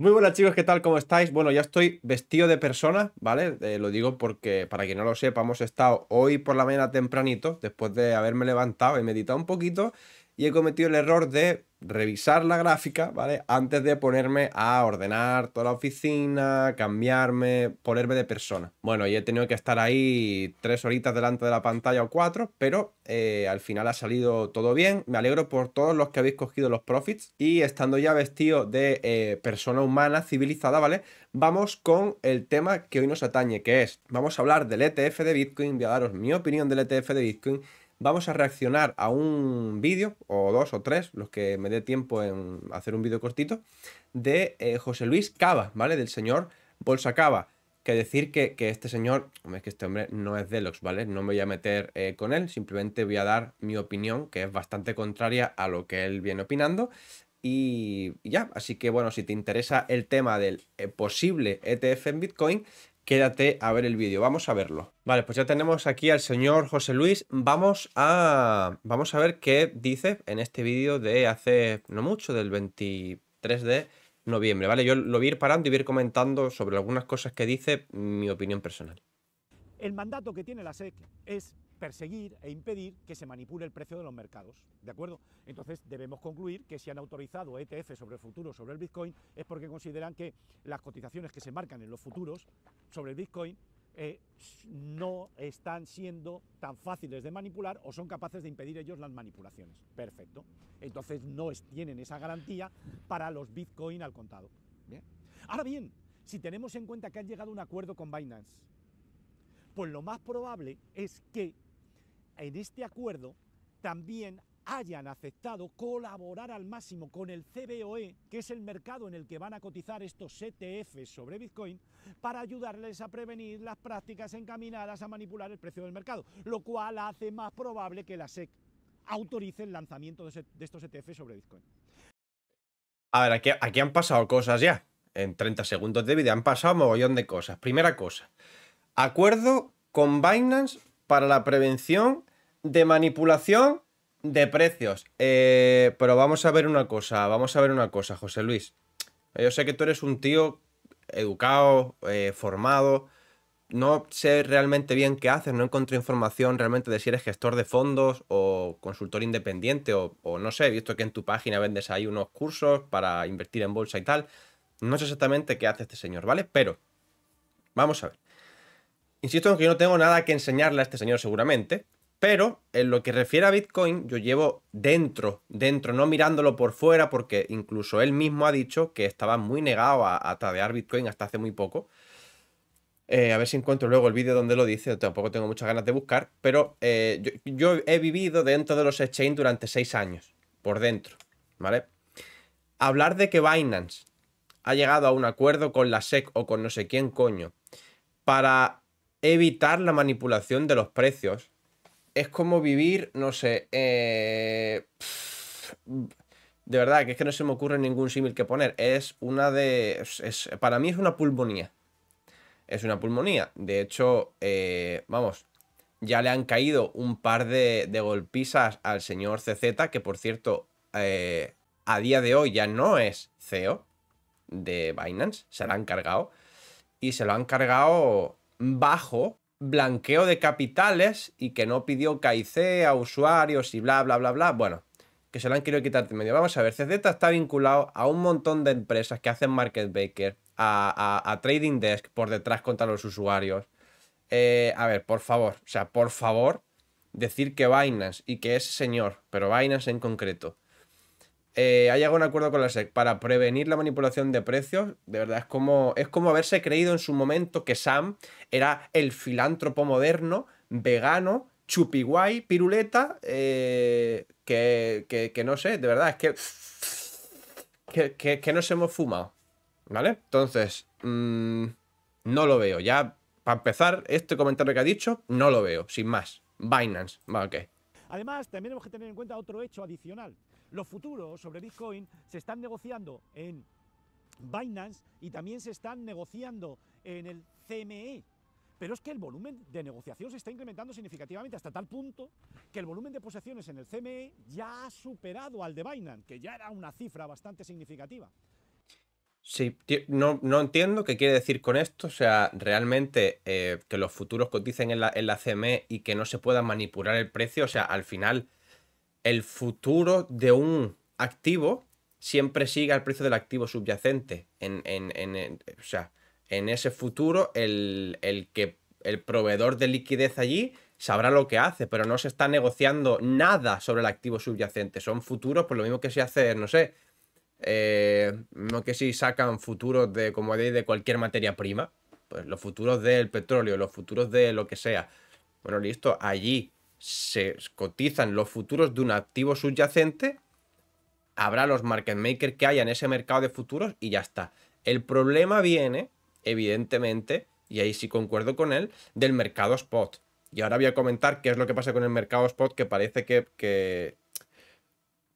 Muy buenas chicos, ¿qué tal? ¿Cómo estáis? Bueno, ya estoy vestido de persona, ¿vale? Eh, lo digo porque, para quien no lo sepa, hemos estado hoy por la mañana tempranito, después de haberme levantado y meditado un poquito, y he cometido el error de revisar la gráfica, ¿vale? Antes de ponerme a ordenar toda la oficina, cambiarme, ponerme de persona. Bueno, y he tenido que estar ahí tres horitas delante de la pantalla o cuatro, pero eh, al final ha salido todo bien. Me alegro por todos los que habéis cogido los profits y estando ya vestido de eh, persona humana civilizada, ¿vale? Vamos con el tema que hoy nos atañe, que es, vamos a hablar del ETF de Bitcoin, voy a daros mi opinión del ETF de Bitcoin vamos a reaccionar a un vídeo, o dos o tres, los que me dé tiempo en hacer un vídeo cortito, de eh, José Luis Cava, ¿vale? Del señor Bolsa Cava. Que decir que, este señor, es que este hombre no es Deluxe, ¿vale? No me voy a meter eh, con él, simplemente voy a dar mi opinión, que es bastante contraria a lo que él viene opinando. Y ya, así que bueno, si te interesa el tema del eh, posible ETF en Bitcoin, quédate a ver el vídeo. Vamos a verlo. Vale, pues ya tenemos aquí al señor José Luis. Vamos a, vamos a ver qué dice en este vídeo de hace no mucho, del 23 de noviembre. Vale, yo lo voy a ir parando y voy a ir comentando sobre algunas cosas que dice mi opinión personal. El mandato que tiene la SEC es perseguir e impedir que se manipule el precio de los mercados. ¿De acuerdo? Entonces debemos concluir que si han autorizado ETF sobre el futuro, sobre el Bitcoin, es porque consideran que las cotizaciones que se marcan en los futuros sobre el Bitcoin eh, no están siendo tan fáciles de manipular o son capaces de impedir ellos las manipulaciones. Perfecto. Entonces no tienen esa garantía para los Bitcoin al contado. Ahora bien, si tenemos en cuenta que han llegado un acuerdo con Binance, pues lo más probable es que en este acuerdo también hayan aceptado colaborar al máximo con el CBOE, que es el mercado en el que van a cotizar estos ETF sobre Bitcoin, para ayudarles a prevenir las prácticas encaminadas a manipular el precio del mercado, lo cual hace más probable que la SEC autorice el lanzamiento de, estos ETF sobre Bitcoin. A ver, aquí, han pasado cosas ya. En 30 segundos de vida han pasado un mogollón de cosas. Primera cosa, Acuerdo con Binance para la prevención de manipulación de precios. Eh, pero vamos a ver una cosa, vamos a ver una cosa, José Luis. Yo sé que tú eres un tío educado, eh, formado. No sé realmente bien qué haces, no encontré información realmente de si eres gestor de fondos o consultor independiente o, no sé, visto que en tu página vendes ahí unos cursos para invertir en bolsa y tal. No sé exactamente qué hace este señor, ¿vale? Pero, vamos a ver. Insisto en que yo no tengo nada que enseñarle a este señor seguramente, pero en lo que refiere a Bitcoin, yo llevo dentro, dentro, no mirándolo por fuera, porque incluso él mismo ha dicho que estaba muy negado a, a tradear Bitcoin hasta hace muy poco. Eh, a ver si encuentro luego el vídeo donde lo dice, tampoco tengo muchas ganas de buscar, pero eh, yo, he vivido dentro de los exchange durante seis años, por dentro, ¿vale? Hablar de que Binance ha llegado a un acuerdo con la SEC o con no sé quién coño para evitar la manipulación de los precios. Es como vivir, no sé, eh, de verdad, que es que no se me ocurre ningún símil que poner. Es una de... para mí es una pulmonía. Es una pulmonía. De hecho, eh, vamos, ya le han caído un par de, golpizas al señor CZ, que por cierto, eh, a día de hoy ya no es CEO de Binance, se lo han cargado. Y se lo han cargado bajo blanqueo de capitales y que no pidió KIC a usuarios y bla, bla, bla, bla. Bueno, que se lo han querido quitar de medio. Vamos a ver, CZ está vinculado a un montón de empresas que hacen market baker, a, trading desk por detrás contra los usuarios. Eh, a ver, por favor, o sea, por favor, decir que Binance y que es señor, pero Binance en concreto, eh, ha llegado a un acuerdo con la SEC para prevenir la manipulación de precios. De verdad, es como, es como haberse creído en su momento que Sam era el filántropo moderno, vegano, chupiguay, piruleta, eh, que, que, no sé, de verdad, es que, que, nos hemos fumado. ¿Vale? Entonces, mm, no lo veo. Ya, para empezar, este comentario que ha dicho, no lo veo, sin más. Binance, va, Además, también tenemos que tener en cuenta otro hecho adicional. Los futuros sobre Bitcoin se están negociando en Binance y también se están negociando en el CME. Pero es que el volumen de negociación se está incrementando significativamente hasta tal punto que el volumen de posesiones en el CME ya ha superado al de Binance, que ya era una cifra bastante significativa. Sí, no, entiendo qué quiere decir con esto. O sea, realmente eh, que los futuros coticen en la, en la CME y que no se pueda manipular el precio. O sea, al final el futuro de un activo siempre sigue al precio del activo subyacente. En, o sea, en ese futuro, el, que el proveedor de liquidez allí sabrá lo que hace, pero no se está negociando nada sobre el activo subyacente. Son futuros, pues lo mismo que se hace, no sé, eh, no que si sacan futuros de, como de, de cualquier materia prima, pues los futuros del petróleo, los futuros de lo que sea. Bueno, listo, allí se cotizan los futuros de un activo subyacente, habrá los market makers que haya en ese mercado de futuros y ya está. El problema viene, evidentemente, y ahí sí concuerdo con él, del mercado spot. Y ahora voy a comentar qué es lo que pasa con el mercado spot, que parece que, que,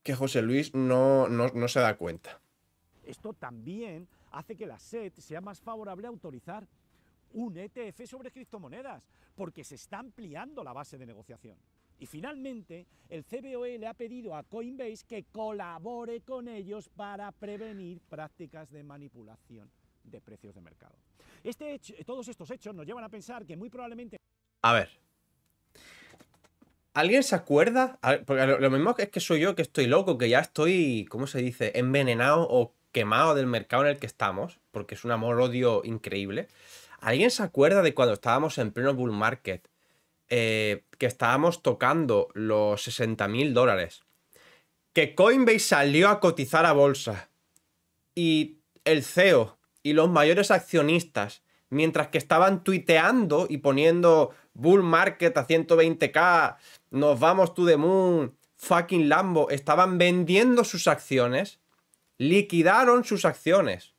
que José Luis no, no se da cuenta. Esto también hace que la set sea más favorable a autorizar un ETF sobre criptomonedas, porque se está ampliando la base de negociación. Y finalmente, el CBOE le ha pedido a Coinbase que colabore con ellos para prevenir prácticas de manipulación de precios de mercado. Este todos estos hechos nos llevan a pensar que muy probablemente... A ver. ¿Alguien se acuerda? Porque lo mismo es que soy yo que estoy loco, que ya estoy, ¿cómo se dice?, envenenado o quemado del mercado en el que estamos, porque es un amor-odio increíble. ¿Alguien se acuerda de cuando estábamos en pleno bull market? Eh, que estábamos tocando los 60 mil dólares. Que Coinbase salió a cotizar a bolsa. Y el CEO y los mayores accionistas, mientras que estaban tuiteando y poniendo bull market a 120k, nos vamos to the moon, fucking Lambo, estaban vendiendo sus acciones, liquidaron sus acciones.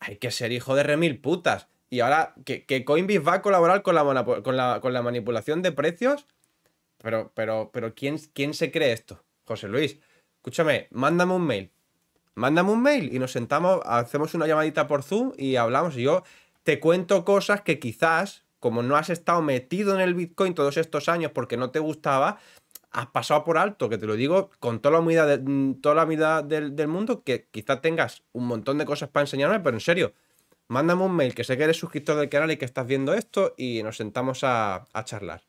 Hay que ser hijo de remil putas. Y ahora que, que Coinbase va a colaborar con la, con la, con la manipulación de precios. Pero, pero, pero ¿quién, ¿quién se cree esto? José Luis, escúchame, mándame un mail. Mándame un mail y nos sentamos, hacemos una llamadita por Zoom y hablamos. Y yo te cuento cosas que quizás, como no has estado metido en el Bitcoin todos estos años porque no te gustaba, has pasado por alto, que te lo digo con toda la humildad, de, toda del, del, mundo, que quizás tengas un montón de cosas para enseñarme, pero en serio, mándame un mail que sé que eres suscriptor del canal y que estás viendo esto y nos sentamos a, charlar.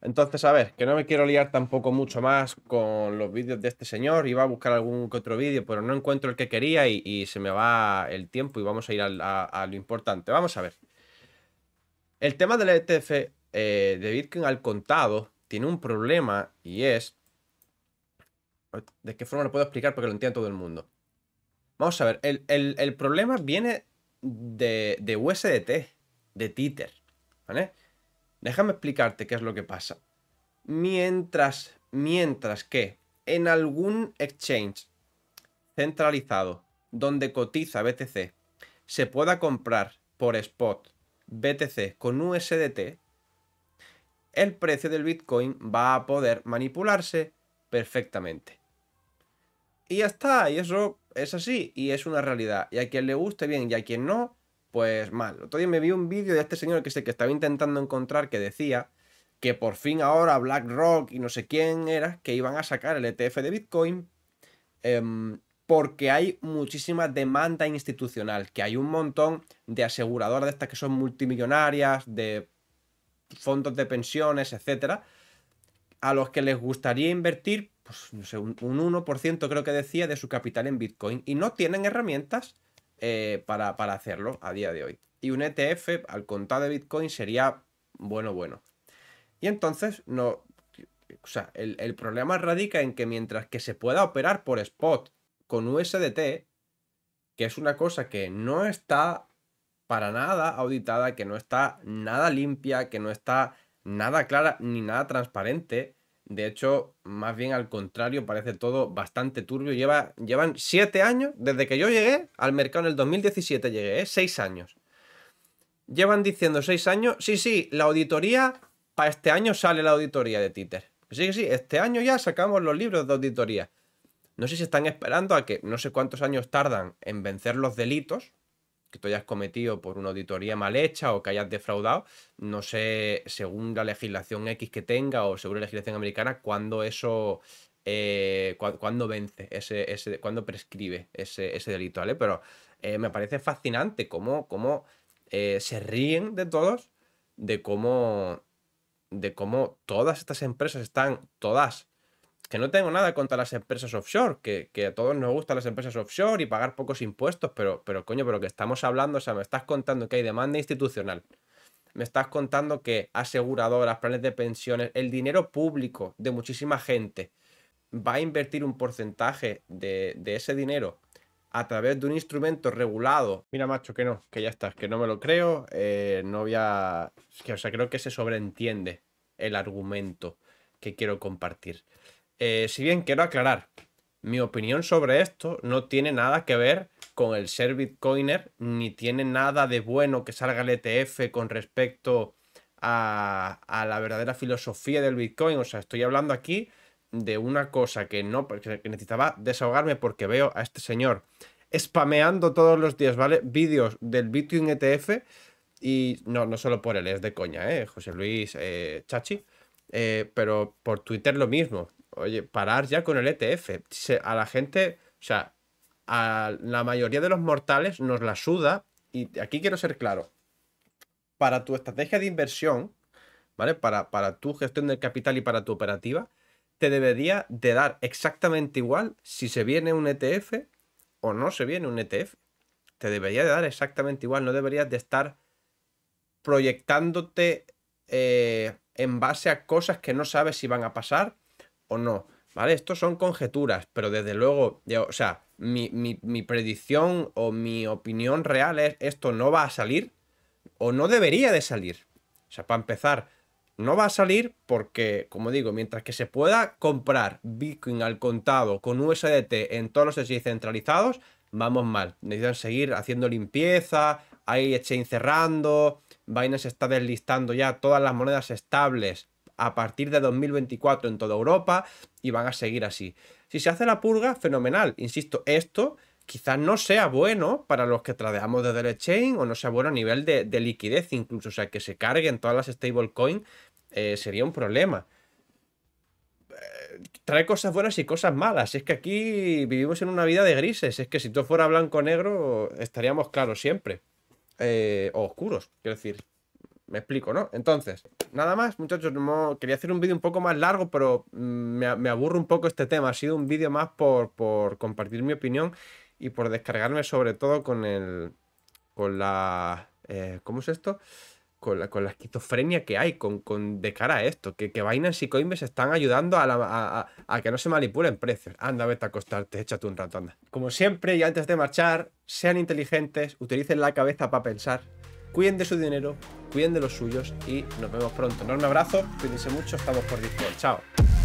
Entonces, a ver, que no me quiero liar tampoco mucho más con los vídeos de este señor. Iba a buscar algún otro vídeo, pero no encuentro el que quería y, se me va el tiempo y vamos a ir a, lo importante. Vamos a ver. El tema del ETF eh, de Bitcoin al contado tiene un problema y es... ¿De qué forma lo puedo explicar? Porque lo entiende todo el mundo. Vamos a ver, el, el problema viene de, USDT, de Tether, ¿vale? Déjame explicarte qué es lo que pasa. Mientras, mientras que en algún exchange centralizado donde cotiza BTC se pueda comprar por spot BTC con USDT, el precio del Bitcoin va a poder manipularse perfectamente. Y ya está, y eso es así, y es una realidad. Y a quien le guste bien y a quien no, pues mal. Otro día me vi un vídeo de este señor que sé que estaba intentando encontrar que decía que por fin ahora BlackRock y no sé quién era que iban a sacar el ETF de Bitcoin em, porque hay muchísima demanda institucional, que hay un montón de aseguradoras de estas que son multimillonarias, de fondos de pensiones, etcétera, a los que les gustaría invertir, pues, no sé, un, 1% creo que decía de su capital en Bitcoin y no tienen herramientas eh, para, hacerlo a día de hoy. Y un ETF al contado de Bitcoin sería bueno, bueno. Y entonces, no, o sea, el, el problema radica en que mientras que se pueda operar por spot con USDT, que es una cosa que no está para nada auditada, que no está nada limpia, que no está nada clara ni nada transparente, de hecho, más bien al contrario, parece todo bastante turbio. Lleva, llevan siete años, desde que yo llegué al mercado en el 2017 llegué, ¿eh? seis años. Llevan diciendo seis años, sí, sí, la auditoría, para este año sale la auditoría de Títer. Sí, sí, este año ya sacamos los libros de auditoría. No sé si están esperando a que no sé cuántos años tardan en vencer los delitos, que tú hayas cometido por una auditoría mal hecha o que hayas defraudado, no sé, según la legislación X que tenga o según la legislación americana, cuándo eso, eh, vence, ese, ese, cuándo prescribe ese, delito, ¿vale? Pero eh, me parece fascinante cómo, cómo eh, se ríen de todos, de cómo, de cómo todas estas empresas están todas que no tengo nada contra las empresas offshore, que, a todos nos gustan las empresas offshore y pagar pocos impuestos, pero, pero coño, pero que estamos hablando, o sea, me estás contando que hay demanda institucional. Me estás contando que aseguradoras, planes de pensiones, el dinero público de muchísima gente va a invertir un porcentaje de, ese dinero a través de un instrumento regulado. Mira, macho, que no, que ya estás, que no me lo creo, eh, no voy a... o sea, creo que se sobreentiende el argumento que quiero compartir. Eh, si bien quiero aclarar, mi opinión sobre esto no tiene nada que ver con el ser Bitcoiner, ni tiene nada de bueno que salga el ETF con respecto a, la verdadera filosofía del Bitcoin. O sea, estoy hablando aquí de una cosa que no necesitaba desahogarme porque veo a este señor spameando todos los días, ¿vale? Vídeos del Bitcoin ETF y no, no solo por él, es de coña, ¿eh? José Luis eh, Chachi, eh, pero por Twitter lo mismo oye, parar ya con el ETF. a la gente, o sea, a la mayoría de los mortales nos la suda. Y aquí quiero ser claro. Para tu estrategia de inversión, ¿vale? Para, tu gestión del capital y para tu operativa, te debería de dar exactamente igual si se viene un ETF o no se viene un ETF. Te debería de dar exactamente igual, no deberías de estar proyectándote eh, en base a cosas que no sabes si van a pasar o no. ¿Vale? Esto son conjeturas, pero desde luego, ya, o sea, mi, predicción o mi opinión real es esto no va a salir o no debería de salir. O sea, para empezar, no va a salir porque, como digo, mientras que se pueda comprar Bitcoin al contado con USDT en todos los exchanges centralizados, vamos mal. Necesitan seguir haciendo limpieza, hay exchange cerrando, Binance está deslistando ya todas las monedas estables a partir de 2024 en toda Europa y van a seguir así. Si se hace la purga, fenomenal. Insisto, esto quizás no sea bueno para los que tradeamos desde el exchange o no sea bueno a nivel de, liquidez incluso. O sea, que se carguen todas las stablecoins eh, sería un problema. Eh, trae cosas buenas y cosas malas. Es que aquí vivimos en una vida de grises. Es que si todo fuera blanco-negro o estaríamos claros siempre. Eh, o oscuros, quiero decir. Me explico, ¿no? Entonces, nada más, muchachos. quería hacer un vídeo un poco más largo, pero mm, me, me aburro un poco este tema. Ha sido un vídeo más por, por, compartir mi opinión y por descargarme, sobre todo, con el. con la. Eh, ¿Cómo es esto? Con la, con la esquizofrenia que hay con, de cara a esto. Que, que Binance y Coinbase están ayudando a, a, que no se manipulen precios. Anda, vete a acostarte, échate un rato, anda. Como siempre, y antes de marchar, sean inteligentes, utilicen la cabeza para pensar. Cuiden de su dinero, cuiden de los suyos y nos vemos pronto. Enorme abrazo, cuídense mucho, estamos por Discord. Chao.